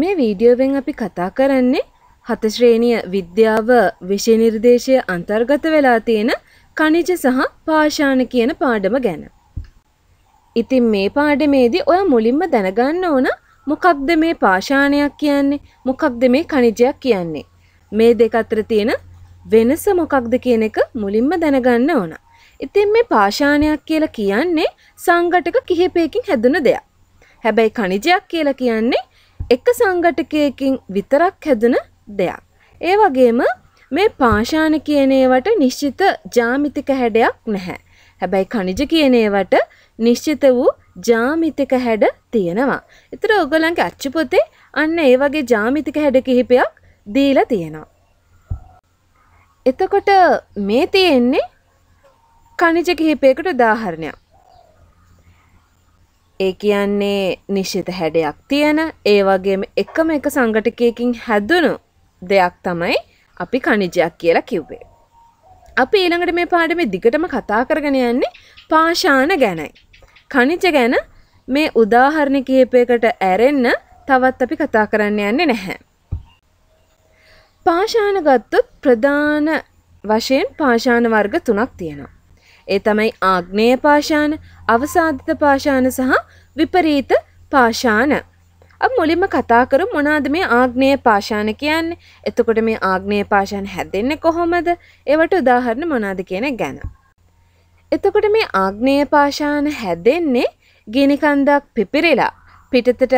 මේ වීඩියෝවෙන් අපි කතා කරන්නේ හතශ්‍රේණිය විද්‍යාව විෂයනිර්දේශය අන්තර්ගත වෙලා තියෙන කනිජ සහ පාෂාණ කියන පාඩම ගැන. ඉතින් මේ පාඩමේදී ඔය මුලින්ම දැනගන්න ඕන මොකක්ද මේ පාෂාණයක් කියන්නේ මොකක්ද මේ කනිජයක් කියන්නේ. මේ දෙක අතර තියෙන වෙනස මොකක්ද කියන එක මුලින්ම දැනගන්න ඕන. ඉතින් මේ පාෂාණයක් කියලා කියන්නේ සංගටක කිහිපයකින් හැදුන දෙයක්. හැබැයි කනිජයක් කියලා කියන්නේ එක සංගටකයකින් විතරක් හැදුන දෙයක්. ඒ වගේම මේ පාෂාන කියනේවට නිශ්චිත ජාමිතික හැඩයක් නැහැ. හැබැයි කනිජ කියනේවට නිශ්චිත වූ ජාමිතික හැඩ තියෙනවා. එතර ඔගලන්ගේ අච්චුපොතේ අන්න ඒ වගේ ජාමිතික හැඩ කිහිපයක් දීලා තියෙනවා. එතකොට මේ තියෙන්නේ කනිජ කිහිපයකට උදාහරණයක්. ඒ කියන්නේ නිශ්ිත හැඩයක් තියෙන ඒ වගේම එකම එක සංගටකයකින් හැදුණු දෙයක් තමයි අපි කනිජයක් කියලා කිව්වේ. අපි ඊළඟට මේ පාඩමේ දිගටම කතා කරගෙන යන්නේ පාෂාණ ගැනයි. කනිජ ගැන මේ උදාහරණ කිහිපයකට ඇරෙන්න තවත් අපි කතා කරන්න යන්නේ නැහැ. පාෂාණ ගත්තොත් ප්‍රධාන වශයෙන් පාෂාණ වර්ග තුනක් තියෙනවා. ඒ තමයි ආග්නේය පාෂාණ, අවසාධිත පාෂාණ සහ විපරීත පාෂාන. මුලින්ම කතාකර මොනාද මේ ආග්නය පාශාන කියන්නේ එතකොට මේ ආග්නය පාශාන හැදෙන්න කොහොමද ඒවට උදාහරණ මොනාද කියන ගැන. එතකොට මේ ආග්නය පාශාන හැදෙන්නේ ගිනිකන්දක් පිපිරිලා පිටතට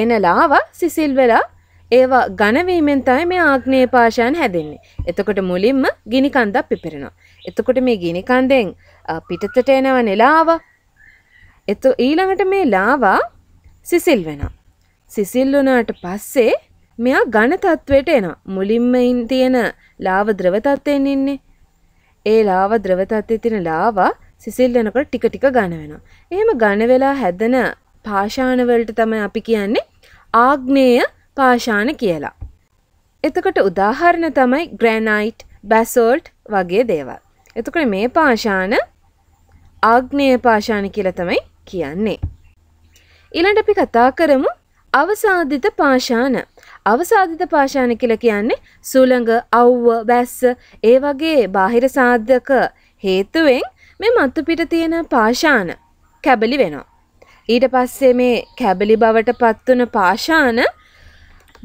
එන ලාවා සිසිල් වෙලා ඒවා ගණවීමෙන් තමයි මේ ආග්නේය පාෂාණ හැදෙන්නේ. එතකොට මුලින්ම ගිනි කන්දක් පිපිරෙනවා. එතකොට මේ ගිනි කන්දෙන් පිටතට එනව නෙලාව එතු ඊළඟට මේ ලාවා සිසිල් වෙනවා. සිසිල් වුණාට පස්සේ මෙයා ඝන තත්වයට එනවා. මුලින්ම තියෙන ලාව ද්‍රව තත්වයෙන් ඉන්නේ. ඒ ලාව ද්‍රව තත්වයේ තියෙන ලාවා සිසිල් වෙනකොට ටික ටික ඝන වෙනවා. එහෙම ඝන වෙලා හැදෙන පාෂාණ වලට තමයි අපි කියන්නේ ආග්නේය පාෂාණ කියලා. එතකොට උදාහරණ තමයි ග්‍රැනයිට්, බැසල්ට් වගේ දේවල්. එතකොට මේ පාෂාණ ආග්නේය පාෂාණ කියලා තමයි කියන්නේ. ඊළඟට අපි කතා කරමු අවසාධිත පාෂාණ. අවසාධිත පාෂාණ කියලා කියන්නේ සුළඟ, අවුව, බැස්ස ඒ වගේ බාහිර සාධක හේතුවෙන් මේ මතු පිට තියෙන පාෂාණ කැබලි වෙනවා. ඊට පස්සේ මේ කැබලි බවට පත්වන පාෂාණ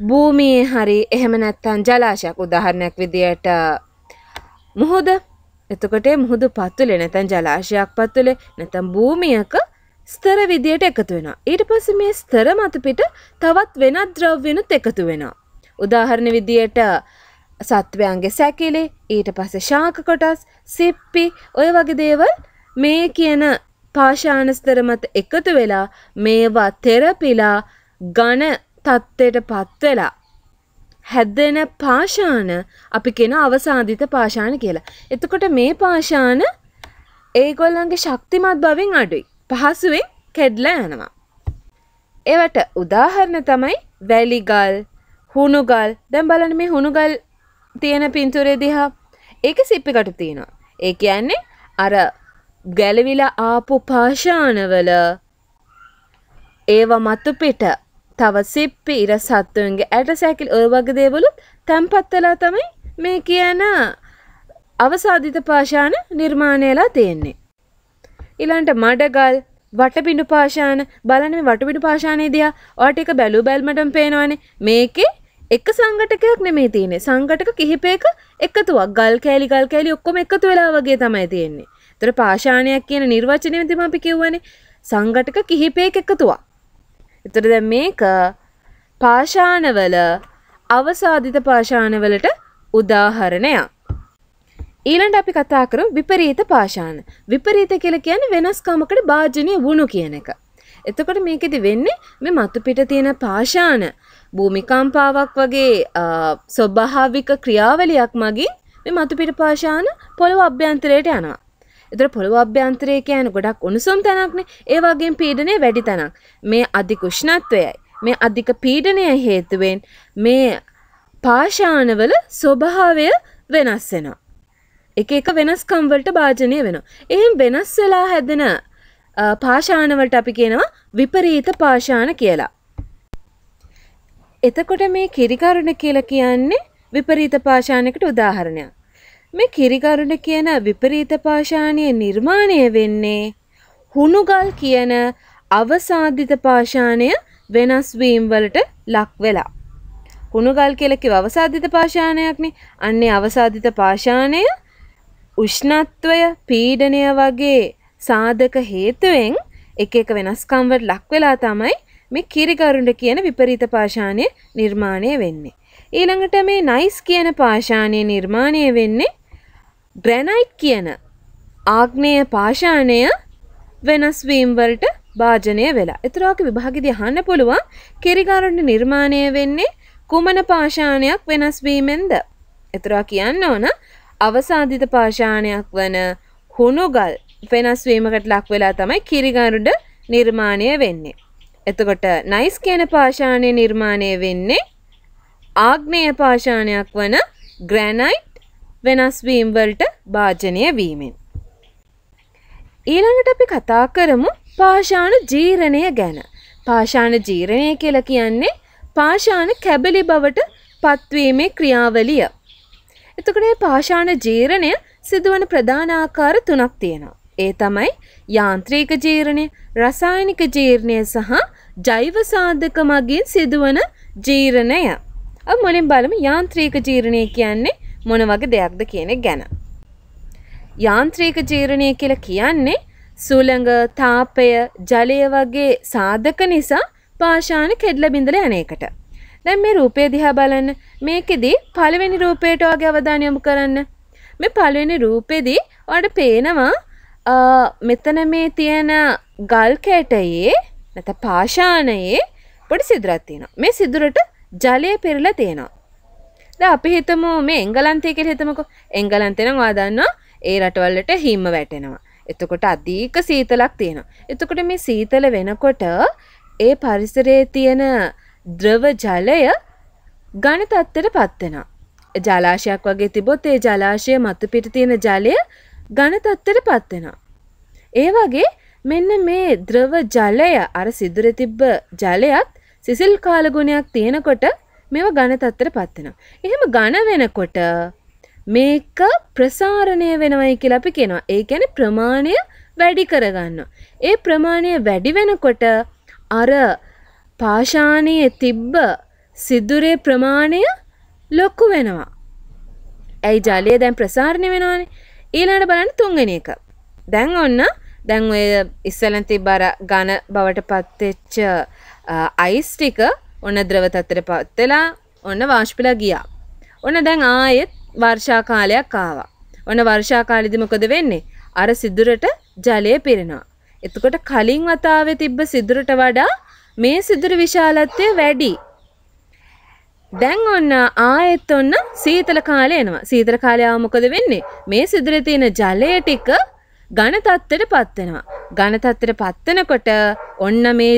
භූමියේ හරි එහෙම නැත්නම් ජලාශයක් උදාහරණයක් විදියට මුහුද එතකොට මුහුදු පත්තුලේ නැත්නම් ජලාශයක් පත්තුලේ නැත්නම් භූමියක ස්තර විදියට එකතු වෙන. ඊට පස්සේ මේ ස්තර මතපිට තවත් වෙනත් ද්‍රව්‍යනුත් එකතු වෙනවා. උදාහරණ විදියට සත්වයන්ගේ සැකිලි ඊට පස්සේ ශාක කොටස් සිප්පි ඔය වගේ දේවල් මේ කියන පාෂාණ ස්තර මත එකතු වෙලා මේවා තෙරපිලා ඝන තත්ත්වයට පත් වෙලා හැදෙන පාෂාණ අපි කියන අවසාධිත පාෂාණ කියලා. එතකොට මේ පාෂාණ ඒගොල්ලන්ගේ ශක්තිමත් බවෙන් අඩුයි. පහසුවෙන් කැඩලා යනවා. ඒවට උදාහරණ තමයි වැලිගල් හුණුගල් දැන් බලන්න මේ හුණුගල් තියෙන පින්තූරය දිහා ඒක සිප්පිකට තියෙනවා. ඒ කියන්නේ අර ගැලවිලා ආපු පාෂාණවල ඒව මතු පිට තව සිප්පි ඉර සත්තුන්ගේ ඇටසැකිල් ඔය වගේ දේවලුත් තැන්පත් වෙලා තමයි මේ කියන අවසාධිත පාෂාණ නිර්මාණයලා තියෙන්නේ. ඉලාන්ට මඩගල් වටපිඩු පාශාන බලන වටපිඩු පාශානයේදයා ඕට එක බැලූ බැල්මටම පේනවානේ මේකේ එක සංගටකයක් නෙමේ තියනෙ සංගටක කිහිපයක එකතුවක් ගල් කෑලි ගල් කෑලි ඔක්කොම එකතු වෙලා වගේ තමයි තියෙන්නේ තොර පාශානයක් කියන නිර්වචනයමතිම අපි කිව්වන සංගටක කිහිපයක එකතුවා එතොර දැ මේක පාශානවල අවසාධිත පාශානවලට උදාහරණයක් ඊළඟ අපි කතා කරමු විපරීත පාෂාණ. විපරීත කියලා කියන්නේ වෙනස්කමකට භාජනීය වුණු කියන එක. එතකොට මේකෙදි වෙන්නේ මේ මතු පිට තියෙන පාෂාණ භූමිකම්පාවක් වගේ ස්වභාවික ක්‍රියාවලියක් මගින් මේ මතු පිට පාෂාණ පොළව අභ්‍යන්තරයට යනවා. එතකොට පොළව අභ්‍යන්තරය කියන්නේ ගොඩක් උණුසුම් තැනක්නේ. ඒ වගේම පීඩනය වැඩි තැනක්. මේ අධික උෂ්ණත්වයයි. මේ අධික පීඩනය හේතුවෙන් මේ පාෂාණවල ස්වභාවය වෙනස් වෙනවා. එක එක වෙනස්කම්වලට භාජනය වෙන. එහෙම වෙනස් වෙලා හැදෙන පාෂාණවලට අපි කියනවා විපරීත පාෂාණ කියලා. එතකොට මේ කිරිකරුණ කියලා කියන්නේ විපරීත පාෂාණයකට උදාහරණයක්. මේ කිරිකරුණ කියන විපරීත පාෂාණය නිර්මාණය වෙන්නේ හුණුගල් කියන අවසාධිත පාෂාණය වෙනස් වීම වලට ලක් වෙලා. හුණුගල් කියලා කිව්ව අවසාධිත පාෂාණයක්නේ. අන්නේ අවසාධිත පාෂාණය උෂ්ණත්වය පීඩනය වගේ සාධක හේතුවෙන් එක එක වෙනස්කම්වට ලක් වෙලා තමයි මේ කිරිකරුන්ට කියන විපරීත පාෂාණය නිර්මාණය වෙන්නේ. ඊළඟට මේ නයිස් කියන පාෂාණය නිර්මාණය වෙන්නේ ග්‍රැනයිට් කියන ආග්නේය පාෂාණය වෙනස් වීම වලට භාජනය වෙලා. ඒතරෝක විභාගෙදී අහන්න පුළුවන් කිරිකරුන්ට නිර්මාණය වෙන්නේ කුමන පාෂාණයක් වෙනස් වීමෙන්ද? ඒතරා කියන්න ඕන අවසාධිත පාශානයක් වන හුණුගල් වෙනස් වීමකට ලක් වෙලා තමයි කිරිගරුඩ නිර්මාණය වෙන්නේ. එතකොට නයිස් කියන පාශානය නිර්මාණය වෙන්නේ ආග්නේය පාශානයක් වන ග්‍රැනයිට් වෙනස්වීම්වලට භාජනය වීමෙන්. ඊළඟට අපි කතා කරමු පාෂාණ ජීරණය ගැන. පාෂාණ ජීරණය කියලා කියන්නේ පාෂාණ කැබලි බවට පත්වීමේ ක්‍රියාවලිය. එතකොට මේ පාෂාණ ජීරණය සිදුවන ප්‍රධාන ආකාර තුනක් තියෙනවා. ඒ තමයි යාන්ත්‍රික ජීරණය, රසායනික ජීර්ණය සහ ජෛව සාධක මගින් සිදුවන ජීරණය. අපි මුලින් බලමු යාන්ත්‍රික ජීරණය කියන්නේ මොන වගේ දෙයක්ද කියන ගැන. යාන්ත්‍රික ජීරණය කියලා කියන්නේ සුළඟ, තාපය, ජලය වගේ සාධක නිසා පාෂාණ කෙඩල බිඳලා යන එකට. දැන් මේ රූපය දිහා බලන්න. මේකෙදී පළවෙනි රූපයට ඔයාගේ අවධානය යොමු කරන්න. මේ පළවෙනි රූපෙදී ඔයාලට පේනවා මෙතන මේ තියෙන ගල් කැටයේ නැත්නම් පාෂාණයේ පොඩි සිදුරක් තියෙනවා. මේ සිදුරට ජලය පෙරලා තියෙනවා. දැන් අපි හිතමු මේ එංගලන්තය කියලා හිතමුකෝ. එංගලන්තේ නම් ඔයා දන්නවා ඒ රටවල්ලට හිම වැටෙනවා. එතකොට අධික සීතලක් තියෙනවා. එතකොට මේ සීතල වෙනකොට ඒ පරිසරයේ තියෙන ද්‍රව ජලය ඝන තත්ත්වයට පත් වෙනවා. ජලාශයක් වගේ තිබොත් ඒ ජලාශය මත පිට තියෙන ජලය ඝන තත්ත්වයට පත් වෙනවා. ඒ වගේ මෙන්න මේ ද්‍රව ජලය අර සිදුරේ තිබ්බ ජලයත් සිසිල් කාල ගුණයක් තියෙනකොට මේවා ඝන තත්ත්වයට පත් වෙනවා. එහෙම ඝන වෙනකොට මේක ප්‍රසාරණය වෙනවයි කියලා අපි කියනවා. ඒ කියන්නේ ප්‍රමාණය වැඩි කරගන්නවා. ඒ ප්‍රමාණය වැඩි වෙනකොට අර පාෂාණයේ තිබ්බ සිදුරේ ප්‍රමාණය ලොක්කු වෙනවා. ඇයි ජලය දැන් ප්‍රසාරණය වෙනවානේ. ඊළඟට බලන්න තුන්වෙනි එක. දැන් ඔන්න දැන් ඔය ඉස්සලන් තිබ්බර ඝන බවට පත්වෙච්ච අයිස් ටික ඔන්න ද්‍රව තත්ත්වයට පත් වෙලා ඔන්න වාෂ්පලා ගියා. ඔන්න දැන් ආයෙත් වර්ෂා කාලයක් ආවා. ඔන්න වර්ෂා කාලෙදි මොකද වෙන්නේ? අර සිදුරට ජලය පිරෙනවා. එතකොට කලින් වතාවේ තිබ්බ සිදුරට වඩා මේ සිදුරු විශාලත්වය වැඩි. දැන් ඔන්න ආයෙත් ඔන්න සීතල කාලය එනවා. සීතල කාලය ආව මොකද වෙන්නේ? මේ සිදුරේ තියෙන ජලය ටික ඝන තත්ත්වයට පත් වෙනවා. ඝන තත්ත්වයට පත් වෙනකොට ඔන්න මේ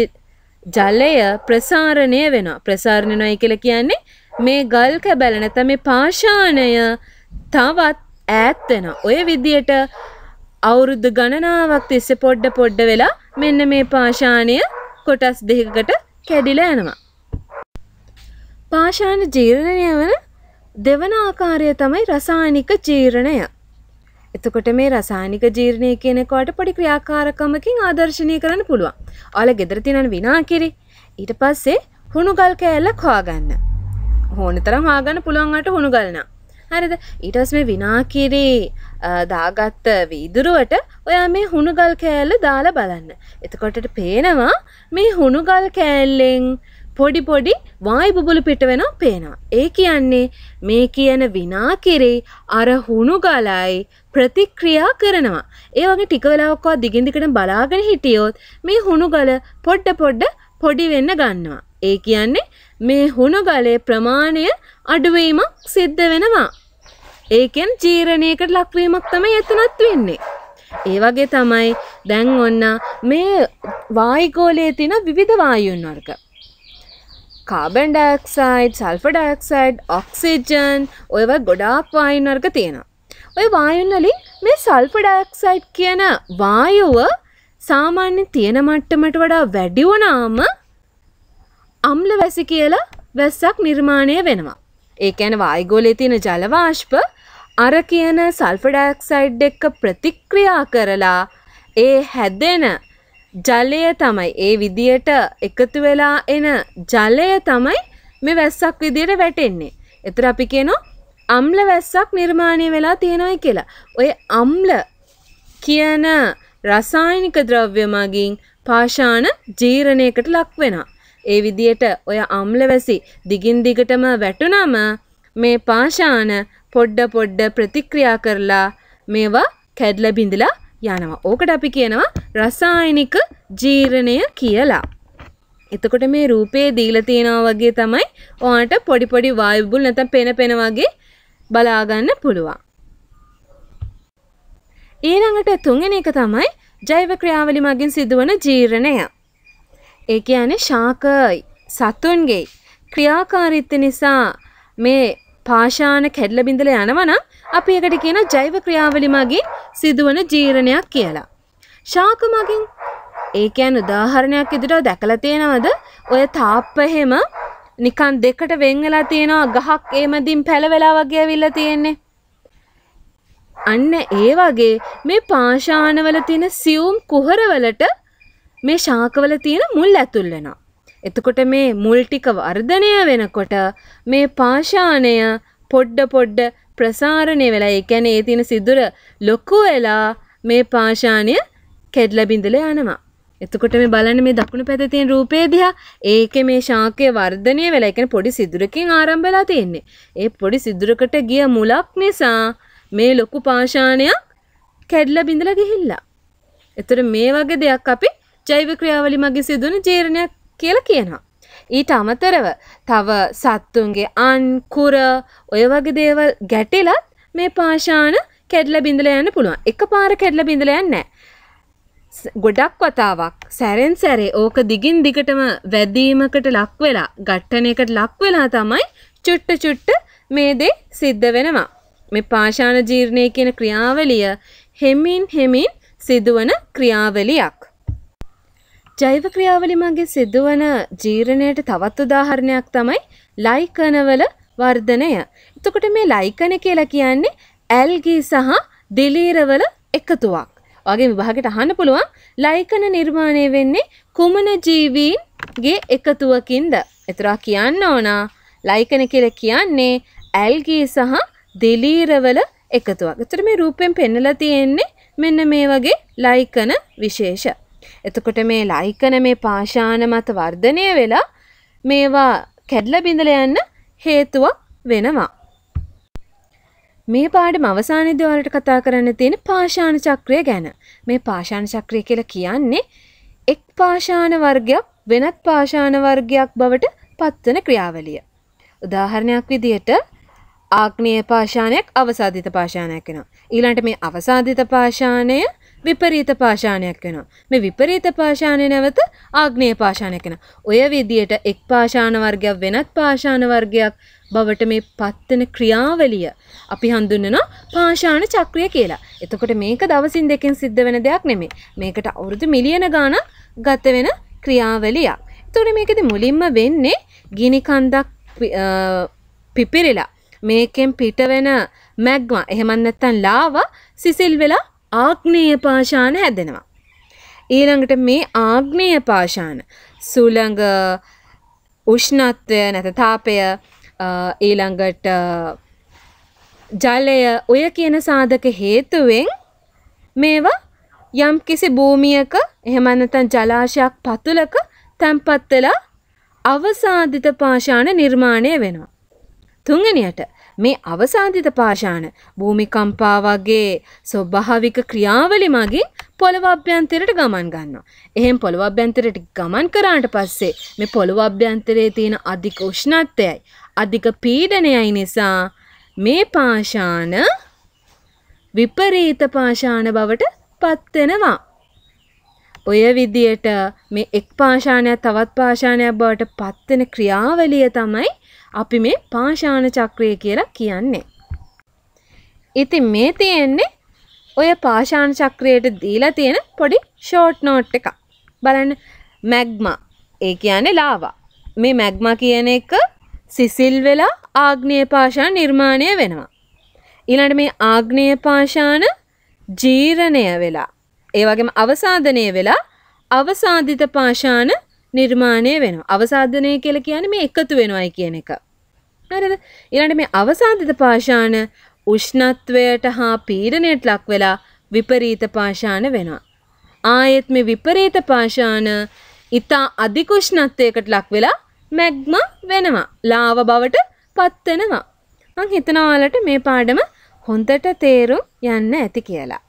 ජලය ප්‍රසාරණය වෙනවා. ප්‍රසාරණය වෙනවයි කියලා කියන්නේ මේ ගල් කැබල නැත්නම් මේ පාෂාණය තවත් ඈත් වෙනවා. ඔය විදියට අවුරුදු ගණනාවක් තිස්සේ පොඩ පොඩ වෙලා මෙන්න මේ පාෂාණය කොටස් දෙකකට කැඩිලා යනවා. පාෂාණ ජීර්ණණය වන දෙවන ආකාරය තමයි රසායනික ජීර්ණය. එතකොට මේ රසායනික ජීර්ණය කියන කොට පොඩි ක්‍රියාකාරකමකින් ආදර්ශනය කරන්න පුළුවන්. ඔයාලා ගෙදර තියෙන විනාකිරි. ඊට පස්සේ හුණු ගල් කෑල්ලක් හොයාගන්න. ඕන තරම් හොයාගන්න පුළුවන් අට හුණු ගල් නම්. හරිද ඊටස් මේ විනාකිරී දාගත්ත වීදුරුවට ඔයා මේ හුණුගල් කෑල්ල දාලා බලන්න. එතකොටට පේනවා මේ හුණුගල් කෑල්ලෙන් පොඩි පොඩි වායි බුබුලු පිට වෙනවා පේනවා. ඒ කියන්නේ මේ කියන විනාකිරි අර හුණුගලයි ප්‍රතික්‍රියා කරනවා. ඒ වගේ ටික වෙලාවක් වා දිගින් දිගට බලාගෙන හිටියොත් මේ හුණුගල පොඩ පොඩ පොඩි වෙන්න ගන්නවා. ඒ කියන්නේ මේ හුණු ගලේ ප්‍රමාණය අඩුවීමක් සිද්ධ වෙනවා. ඒකෙන් ජීරණයකට ලක්වීමක් තමයි එතනත් වෙන්නේ. ඒ වගේ තමයි දැන් ඔන්න මේ වායුගෝලයේ තියෙන විවිධ වායුන් වර්ග. Carbon dioxide, sulphur dioxide, oxygen ඔය වගේ ගොඩාක් වායුන් වර්ග තියෙනවා. ඔය වායුන් වලින් මේ සල්ෆර් ඩයොක්සයිඩ් කියන වායුව සාමාන්‍ය තියෙන මට්ටමට වඩා වැඩි වුණාම අම්ල වැසි කියලා වැස්සක් නිර්මාණය වෙනවා. ඒ ඇන වායිගෝලේ තියෙන ජලවාශ්ප අර කියන සල්ෆඩක්සයිඩ් එක්ක ප්‍රතික්‍රියා කරලා ඒ හැදෙන ජලය තමයි ඒ විදියට එකතු වෙලා එන ජලය තමයි මේ වැස්සක් විදියට වැටෙන්නේ. එතර අපි කියනවා අම්ල වැස්සක් නිර්මාණය වෙලා තියෙනයි කියලා. ඔය අම්ල කියන රසායනික ද්‍රව්‍ය මගින් පාෂාණ ජීරණයකට ලක් වෙනවා. ඒ විදියට ඔය අම්ලවැසි දිගින් දිගටම වැටුනම මේ පාෂාණ පොඩ්ඩ පොඩ්ඩ ප්‍රතික්‍රියා කරලා මේවා කැඩලා බිඳලා යනවා. ඕකට අපි කියනවා රසායනික ජීර්ණය කියලා. එතකොට මේ රූපේ දීලා තියෙනවා වගේ තමයි ඔයාට පොඩි පොඩි වායු බුබුල් නැත්නම් පෙන පෙන වගේ බලා ගන්න පුළුවන්. ඊළඟට තුන්වෙනි එක තමයි ජෛව ක්‍රියාවලිය මගින් සිදුවන ජීර්ණය. ඒ කියන්නේ ශාක සතුන්ගේ ක්‍රියාකාරීත්වය නිසා මේ පාෂාණ කැඩල බිඳල යනවනම් අපි ඒකට කියන ජෛව ක්‍රියාවලි මගින් සිදුවන ජීරණයක් කියලා. ශාක මගින් ඒ කියන්නේ උදාහරණයක් විදිහට දැකලා තියෙනවද? ඔය තාප්ප එහෙම නිකන් දෙකට වෙන් වෙලා තියෙනවා ගහක් එමෙදින් පැලවෙලා වගේ ඇවිල්ලා තියෙන්නේ. අන්න ඒ වගේ මේ පාෂාණවල තියෙන සියුම් කුහරවලට මේ ශාකවල තියෙන මුල් ඇතුල් වෙනවා. එතකොට මේ මුල් ටික වර්ධනය වෙනකොට මේ පාෂාණය පොඩ්ඩ පොඩ්ඩ ප්‍රසාරණය වෙලා ඒ කියන්නේ ඒ තියෙන සිදුර ලොකු වෙලා මේ පාෂාණය කැඩලා බිඳලා යනවා. එතකොට මේ බලන්න මේ දකුණු පැත්තේ තියෙන රූපේ දිහා ඒකේ මේ ශාකයේ වර්ධනය වෙලා ඒ කියන්නේ පොඩි සිදුරකින් ආරම්භ වෙලා තියෙන්නේ. ඒ පොඩි සිදුරකට ගිය මුලක් නිසා මේ ලොකු පාෂාණයක් කැඩලා බිඳලා ගිහිල්ලා. එතකොට මේ වගේ දෙයක් අපි ජෛව ක්‍රියාවලි මගේ සිදුවන ජීරණයක් කියල කියනවා. ඊට අමතරව තව සත්තුන්ගේ අන්කුර ඔය වගේ දේවල් ගැටෙලත් මේ පාශාන කෙඩල බිඳල යන්න පුළුවන් එක පාර කෙඩල බිඳල යන්න ගොඩක් වතාවක් සැරෙන් සැරේ ඕක දිගින් දිගටම වැදීමකට ලක් වෙලා ගට්ටනයකට ලක් වෙලා තමයි චුට්ට චුට්ට මේ දේ සිද්ධ වෙනවා මේ පාශාන ජීර්ණය කියන ක්‍රියාවලිය හෙමින් හෙමින් සිදුවන ක්‍රියාවලියක් ජෛව ක්‍රියාවලි මගේ සිදුවන ජීරණයට තවත් උදාහරණයක් තමයි ලයිකනවල වර්ධනය. එතකොට මේ ලයිකන කියලා කියන්නේ ඇල්ගී සහ දිලීරවල එකතුවක්. වගේ විභාගයට අහන්න පුළුවන් ලයිකන නිර්මාණය වෙන්නේ කුමන ජීවීන්ගේ එකතුවකින්ද? එතරා කියන්න ඕන ලයිකන කියලා කියන්නේ ඇල්ගී සහ දිලීරවල එකතුවක්. එතකොට මේ රූපයෙන් පෙන්වලා තියෙන්නේ මෙන්න මේ වගේ ලයිකන විශේෂ එතකොට මේ ලයිකන මේ පාෂාන මත වර්ධනය වෙලා මේවා කැඩල බිඳල යන්න හේතුවක් වෙනවා. මේ පාඩම අවසානයේ දවල්ට කතා කරන්න තියෙන පාෂාණ චක්‍රය ගැන. මේ පාෂාණ චක්‍රය කියලා කියන්නේ එක් පාෂාණ වර්ගයක් වෙනත් පාෂාණ වර්ගයක් බවට පත්වන ක්‍රියාවලිය. උදාහරණයක් විදිහට ආග්නේය පාෂාණයක් අවසාධිත පාෂාණයක් වෙනවා. ඊළඟට මේ අවසාධිත පාෂාණය විපරීත පාෂාණයක් වෙනවා. මේ විපරීත පාෂාණය නැවත ආග්නේය පාෂාණයක් වෙනවා. ඔය විදියට එක් පාෂාණ වර්ගයක් වෙනත් පාෂාණ වර්ගයක් බවට මේ පත්තන ක්‍රියාවලිය අපි හඳුන්වනවා පාෂාණ චක්‍රය කියලා. එතකොට මේක දවසින් දෙකෙන් සිද්ධ වෙන දෙයක් නෙමෙයි. මේකට අවුරුදු මිලියන ගාණක් ගත වෙන ක්‍රියාවලියක්. එතකොට මේකෙදි මුලින්ම වෙන්නේ ගිනි කන්දක් පිපිරිලා මේකෙන් පිට වෙන මැග්මා එහෙම නැත්නම් ලාවා සිසිල් වෙලා ආග්නේය පාෂාණ හැදෙනවා. ඊළඟට මේ ආග්නේය පාෂාණ සුළඟ උෂ්ණත්වය නැත තාපය ඊළඟට ජලය ඔය කියන සාධක හේතුවෙන් මේවා යම් කිසි භූමියක එහෙම නැත්නම් ජලාශයක් පතුලක තැන්පත් වෙලා අවසාදිත පාෂාණ නිර්මාණය වෙනවා. තුන්වෙනියට මේ අවසාධිත පාෂාණ භූමිකම්පා වගේ ස්වභාවික ක්‍රියාවලි මගින් පොළව අභ්‍යන්තරයට ගමන් ගන්නවා. එහෙන් පොළව අභ්‍යන්තරයට ගමන් කරාට පස්සේ මේ පොළව අභ්‍යන්තරයේ තියෙන අධික උෂ්ණත්වයයි අධික පීඩනයයි නිසා මේ පාෂාණ විපරීත පාෂාණ බවට පත් වෙනවා. ඔය විදියට මේ එක් පාෂාණයක් තවත් පාෂාණයක් බවට පත්වෙන ක්‍රියාවලිය තමයි අපි මේ පාෂාණ චක්‍රය කියලා කියන්නේ. ඉතින් මේ තියෙන්නේ ඔය පාෂාණ චක්‍රයට දීලා තියෙන පොඩි ෂෝට් නෝට් එකක්. බලන්න මැග්මා ඒ කියන්නේ ලාවා. මේ මැග්මා කියන එක සිසිල් වෙලා ආග්නේය පාෂාණ නිර්මාණය වෙනවා. ඊළඟට මේ ආග්නේය පාෂාණ ජීරණය වෙලා ඒ වගේම අවසාදනය වෙලා අවසාධිත පාෂාණ නිර්මාණය වෙනවා. අවසාධනය කියලා කියන්නේ මේ එකතු වෙනවයි කියන එක. හරිද? ඊළඟට මේ අවසාදිත පාෂාණ උෂ්ණත්වයට හා පීඩනයට ලක් වෙලා විපරීත පාෂාණ වෙනවා. ආයෙත් මේ විපරීත පාෂාණ ඊතා අධික උෂ්ණත්වයකට ලක් වෙලා මැග්මා වෙනවා. ලාව බවට පත් වෙනවා. මං හිතනවා මේ පාඩම හොඳට තේරුම් යන්න ඇති කියලා.